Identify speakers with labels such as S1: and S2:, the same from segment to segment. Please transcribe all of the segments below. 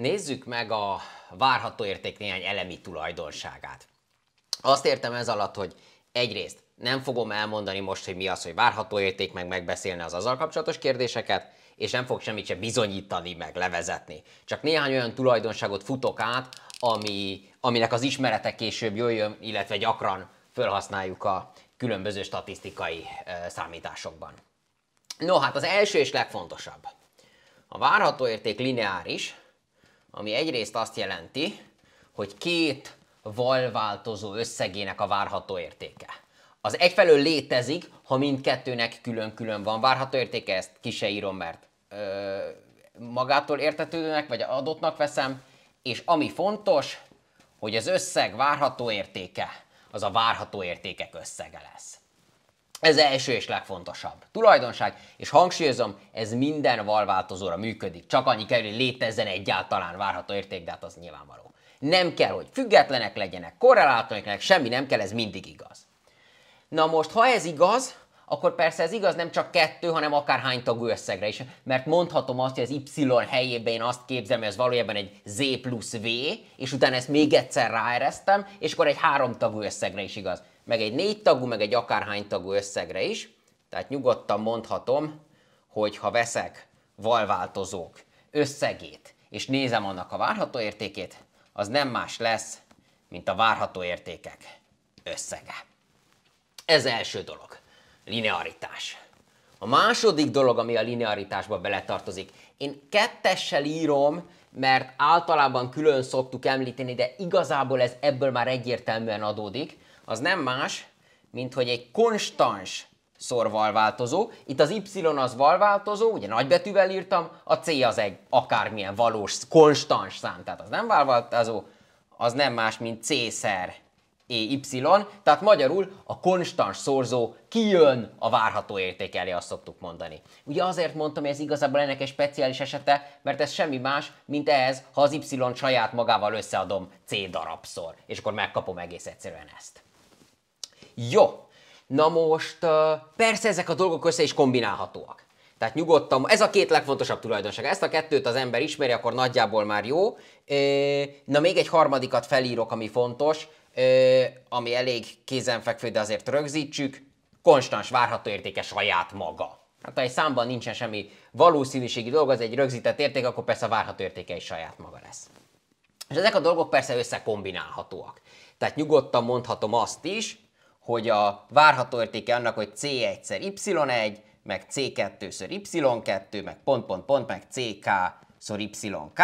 S1: Nézzük meg a várható érték néhány elemi tulajdonságát. Azt értem ez alatt, hogy egyrészt nem fogom elmondani most, hogy mi az, hogy várható érték, meg megbeszélni az azzal kapcsolatos kérdéseket, és nem fog semmit se bizonyítani, meg levezetni. Csak néhány olyan tulajdonságot futok át, ami, aminek az ismerete később jöjjön, illetve gyakran felhasználjuk a különböző statisztikai e, számításokban. No, hát az első és legfontosabb. A várható érték lineáris, ami egyrészt azt jelenti, hogy két val változó összegének a várható értéke. Az egyfelől létezik, ha mindkettőnek külön-külön van várható értéke, ezt ki se írom, mert ö, magától értetődőnek vagy adottnak veszem, és ami fontos, hogy az összeg várható értéke, az a várható értékek összege lesz. Ez első és legfontosabb tulajdonság, és hangsúlyozom, ez minden valváltozóra működik, csak annyi kell, hogy létezzen egyáltalán várható érték, de hát az nyilvánvaló. Nem kell, hogy függetlenek legyenek, korreláltanak legyenek, semmi nem kell, ez mindig igaz. Na most, ha ez igaz, akkor persze ez igaz nem csak kettő, hanem akár hány tagú összegre is, mert mondhatom azt, hogy az Y helyében én azt képzelem, hogy ez valójában egy Z plusz V, és utána ezt még egyszer ráeresztem, és akkor egy háromtagú összegre is igaz meg egy négy tagú, meg egy akárhány tagú összegre is. Tehát nyugodtan mondhatom, hogy ha veszek valváltozók összegét, és nézem annak a várható értékét, az nem más lesz, mint a várható értékek összege. Ez első dolog. Linearitás. A második dolog, ami a linearitásba beletartozik, én kettessel írom, mert általában külön szoktuk említeni, de igazából ez ebből már egyértelműen adódik, az nem más, mint hogy egy konstans szorval Itt az y az valváltozó, ugye nagybetűvel írtam, a c az egy akármilyen valós, konstans szám, tehát az nem valváltozó, az nem más, mint c-szer EY, tehát magyarul a konstans szorzó kijön a várható érték elé, azt szoktuk mondani. Ugye azért mondtam, hogy ez igazából ennek egy speciális esete, mert ez semmi más, mint ez, ha az y saját magával összeadom C darabszor, és akkor megkapom egész egyszerűen ezt. Jó. Na most persze ezek a dolgok össze is kombinálhatóak. Tehát nyugodtan, ez a két legfontosabb tulajdonság. Ezt a kettőt az ember ismeri, akkor nagyjából már jó. Na még egy harmadikat felírok, ami fontos, ami elég kézenfekvő, de azért rögzítsük. Konstans várható értéke saját maga. Hát ha egy számban nincsen semmi valószínűségi dolog, az egy rögzített érték, akkor persze a várható értéke is saját maga lesz. És ezek a dolgok persze összekombinálhatóak. Tehát nyugodtan mondhatom azt is, hogy a várható értéke annak, hogy C1-szer Y1, meg c 2 szer Y2, meg pont, pont, pont, meg CK-szor YK,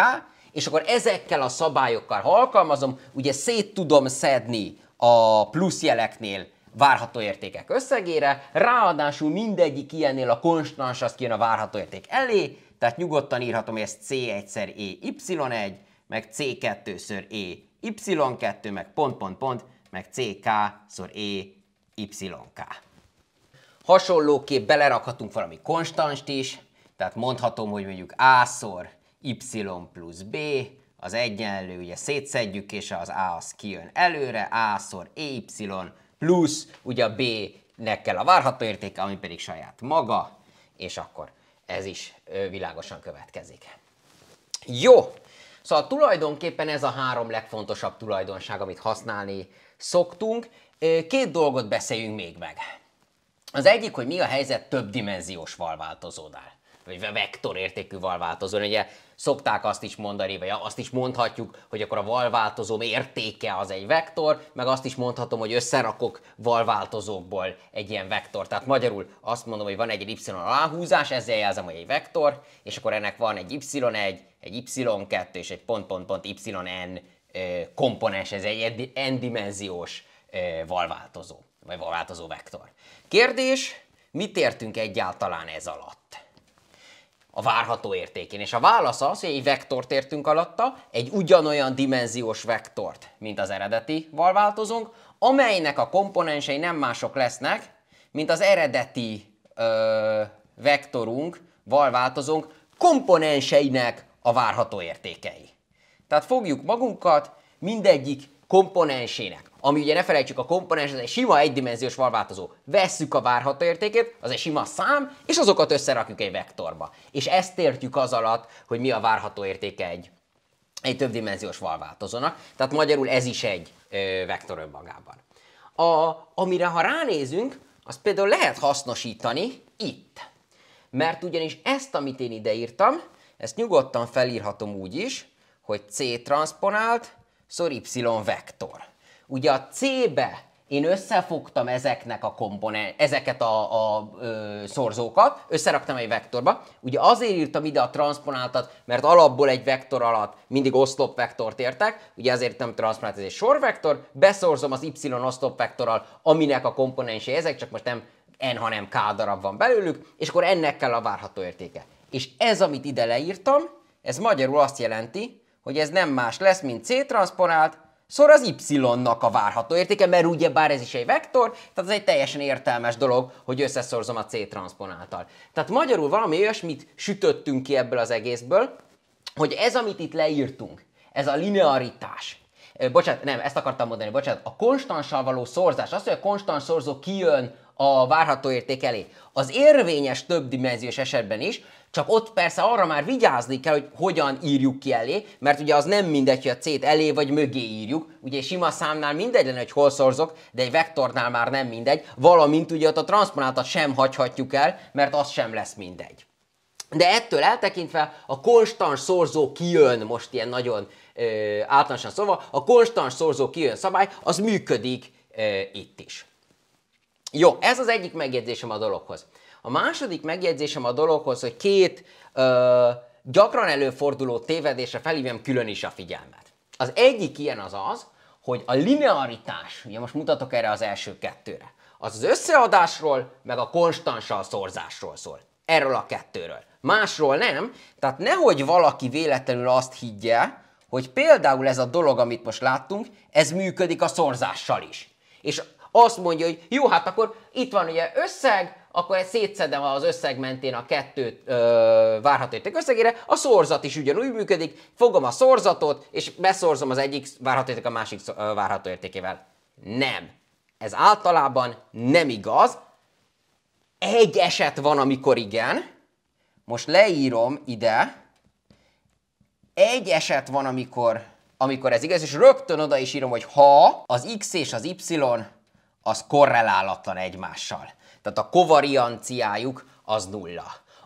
S1: és akkor ezekkel a szabályokkal, ha alkalmazom, ugye szét tudom szedni a pluszjeleknél várható értékek összegére, ráadásul mindegyik ilyennél a konstans az kijön a várható érték elé, tehát nyugodtan írhatom, hogy ez C1-szer E Y1, meg c 2 szer E Y2, meg pont, pont, pont, meg CK szor E YK. Hasonlóképp belerakhatunk valami konstanst is, tehát mondhatom, hogy mondjuk A szor Y plusz B, az egyenlő, ugye szétszedjük, és az A az kijön előre, A szor y plusz, ugye a B-nek kell a várható értéke, ami pedig saját maga, és akkor ez is világosan következik. Jó, Szóval tulajdonképpen ez a három legfontosabb tulajdonság, amit használni szoktunk. Két dolgot beszéljünk még meg. Az egyik, hogy mi a helyzet több dimenziós vagy vektorértékű valváltozón. Ugye szokták azt is mondani, vagy azt is mondhatjuk, hogy akkor a valváltozóm értéke az egy vektor, meg azt is mondhatom, hogy összerakok valváltozókból egy ilyen vektor. Tehát magyarul azt mondom, hogy van egy y aláhúzás, ezzel jelzem, hogy egy vektor, és akkor ennek van egy y1, egy y2 és egy pont-pont-pont yn komponens, ez egy n-dimenziós valváltozó, vagy valváltozó vektor. Kérdés, mit értünk egyáltalán ez alatt? a várható értékén. És a válasz az, hogy egy vektort értünk alatta, egy ugyanolyan dimenziós vektort, mint az eredeti változunk, amelynek a komponensei nem mások lesznek, mint az eredeti ö, vektorunk, val változunk, komponenseinek a várható értékei. Tehát fogjuk magunkat, mindegyik komponensének. Ami ugye ne felejtsük, a komponens az egy sima egydimenziós varváltozó. Vesszük a várható értékét, az egy sima szám, és azokat összerakjuk egy vektorba. És ezt értjük az alatt, hogy mi a várható értéke egy, egy többdimenziós varváltozónak. Tehát magyarul ez is egy ö, vektor önmagában. A, amire ha ránézünk, azt például lehet hasznosítani itt. Mert ugyanis ezt, amit én ide írtam, ezt nyugodtan felírhatom úgy is, hogy C transponált szor y vektor. Ugye a C-be én összefogtam ezeknek a komponen, ezeket a, a ö, szorzókat, összeraktam egy vektorba. Ugye azért írtam ide a transponáltat, mert alapból egy vektor alatt mindig oszlopvektort értek, ugye azért írtam transponált, ez egy sorvektor, beszorzom az y oszlopvektorral, aminek a komponensé ezek, csak most nem n, hanem k darab van belőlük, és akkor ennek kell a várható értéke. És ez, amit ide leírtam, ez magyarul azt jelenti, hogy ez nem más lesz, mint c transponált szor szóval az y-nak a várható értéke, mert ugye bár ez is egy vektor, tehát ez egy teljesen értelmes dolog, hogy összeszorzom a C-transponáltal. Tehát magyarul valami olyasmit sütöttünk ki ebből az egészből, hogy ez, amit itt leírtunk, ez a linearitás, bocsánat, nem, ezt akartam mondani, bocsánat, a konstanssal való szorzás, az, hogy a konstans szorzó kijön a várható érték elé. Az érvényes többdimenziós esetben is, csak ott persze arra már vigyázni kell, hogy hogyan írjuk ki elé, mert ugye az nem mindegy, hogy a C-t elé vagy mögé írjuk, ugye sima számnál mindegy lenne, hogy hol szorzok, de egy vektornál már nem mindegy, valamint ugye ott a transponátat sem hagyhatjuk el, mert az sem lesz mindegy. De ettől eltekintve a konstans szorzó kijön, most ilyen nagyon általánosan szóval, a konstans szorzó kijön szabály, az működik ö, itt is. Jó, ez az egyik megjegyzésem a dologhoz. A második megjegyzésem a dologhoz, hogy két ö, gyakran előforduló tévedésre felhívjam külön is a figyelmet. Az egyik ilyen az az, hogy a linearitás, ugye most mutatok erre az első kettőre, az az összeadásról, meg a konstanssal szorzásról szól. Erről a kettőről. Másról nem, tehát nehogy valaki véletlenül azt higgye, hogy például ez a dolog, amit most láttunk, ez működik a szorzással is. És azt mondja, hogy jó, hát akkor itt van ugye összeg, akkor egy szétszedem az összeg mentén a kettő ö, várható érték összegére, a szorzat is ugyanúgy működik, fogom a szorzatot, és beszorzom az egyik várható érték a másik ö, várható értékével. Nem. Ez általában nem igaz. Egy eset van, amikor igen. Most leírom ide. Egy eset van, amikor, amikor ez igaz, és rögtön oda is írom, hogy ha az x és az y az korrelálatlan egymással. Tehát a kovarianciájuk az nulla.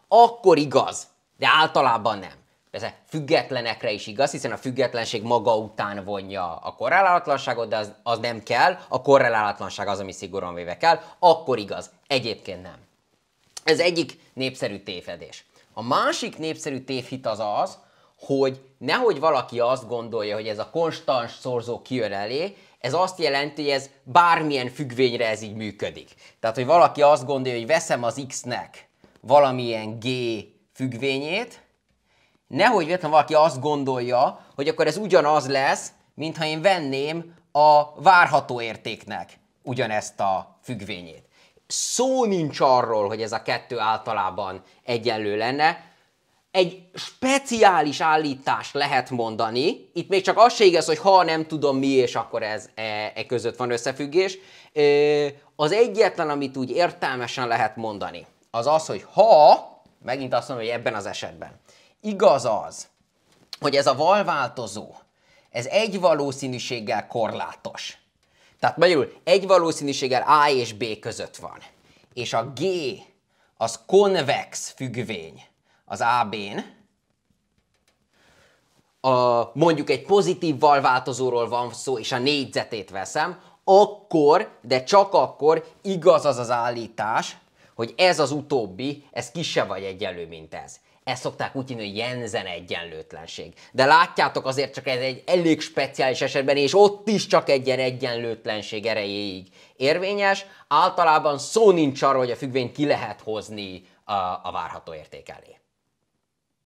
S1: Akkor igaz, de általában nem. Persze függetlenekre is igaz, hiszen a függetlenség maga után vonja a korrelálatlanságot, de az, az nem kell, a korrelálatlanság az, ami szigorúan véve kell, akkor igaz, egyébként nem. Ez egyik népszerű tévedés. A másik népszerű tévhit az az, hogy nehogy valaki azt gondolja, hogy ez a konstans szorzó kijön elé, ez azt jelenti, hogy ez bármilyen függvényre ez így működik. Tehát, hogy valaki azt gondolja, hogy veszem az X-nek valamilyen G függvényét, nehogy vettem valaki azt gondolja, hogy akkor ez ugyanaz lesz, mintha én venném a várható értéknek ugyanezt a függvényét. Szó nincs arról, hogy ez a kettő általában egyenlő lenne, egy speciális állítást lehet mondani, itt még csak az se igaz, hogy ha nem tudom mi, és akkor ez e, e között van összefüggés, az egyetlen, amit úgy értelmesen lehet mondani, az az, hogy ha, megint azt mondom, hogy ebben az esetben, igaz az, hogy ez a valváltozó, ez egy valószínűséggel korlátos. Tehát magyarul egy valószínűséggel A és B között van. És a G az konvex függvény az AB-n, a, mondjuk egy pozitívval változóról van szó, és a négyzetét veszem, akkor, de csak akkor igaz az az állítás, hogy ez az utóbbi, ez kisebb vagy egyenlő, mint ez. Ezt szokták úgy hívni, hogy Jensen egyenlőtlenség. De látjátok, azért csak ez egy elég speciális esetben, és ott is csak egy ilyen egyenlőtlenség erejéig érvényes. Általában szó nincs arról, hogy a függvényt ki lehet hozni a, a várható érték elé.